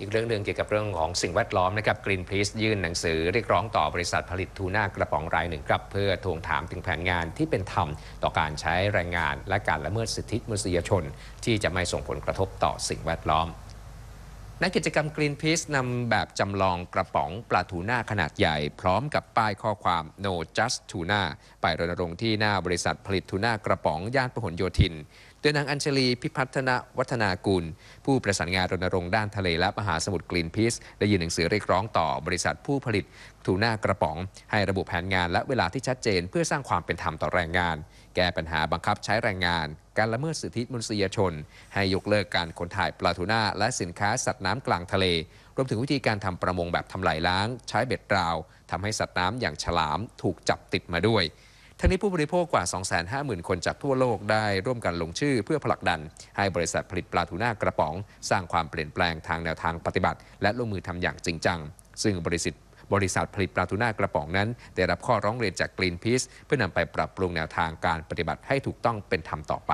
อีกเรื่องหนึ่งเกี่ยวกับเรื่องของสิ่งแวดล้อมนะครับกรีนพีซยื่นหนังสือ เรียกร้องต่อบริษัทผลิตทูน่ากระป๋องรายหนึ่งครับเพื่อทวงถามถึงแผนงานที่เป็นธรรมต่อการใช้แรงงานและการละเมิดสิทธิมนุษยชนที่จะไม่ส่งผลกระทบต่อสิ่งแวดล้อมนักกิจกรรมกรีนพีซนำแบบจำลองกระป๋องปลาทูน่าขนาดใหญ่พร้อมกับป้ายข้อความ No Just Tuna ไปรณรงค์ที่หน้าบริษัทผลิตทูน่ากระป๋องย่านพหลโยธิน โดยนางอัญชลีพิพัฒนวัฒนากุล ผู้ประสานงานรณรงค์ด้านทะเลและมหาสมุทรกรีนพีซได้ยื่นหนังสือเรียกร้องต่อบริษัทผู้ผลิตทูน่ากระป๋องให้ระบุแผนงานและเวลาที่ชัดเจนเพื่อสร้างความเป็นธรรมต่อแรงงานแก้ปัญหาบังคับใช้แรงงานการละเมิดสิทธิมนุษยชน ให้ยกเลิกการขนถ่ายปลาทูน่า และสินค้าสัตว์น้ำกลางทะเล รวมถึงวิธีการทำประมงแบบทำลายล้าง ใช้เบ็ดราว ทำให้สัตว์น้ำอย่างฉลาม ถูกจับติดมาด้วย ทั้งนี้ผู้บริโภคกว่า 250,000 คนจากทั่วโลกได้ร่วมกันลงชื่อเพื่อผลักดัน ให้บริษัทผลิตปลาทูน่ากระป๋อง สร้างความเปลี่ยนแปลงทางแนวทางปฏิบัติ และลงมือทำอย่างจริงจังซึ่งบริษัทบริษัทผลิตปลาทูน่ากระป๋องนั้นได้รับข้อร้องเรียนจากกรีนพีซเพื่อนำไปปรับปรุงแนวทางการปฏิบัติให้ถูกต้องเป็นธรรมต่อไป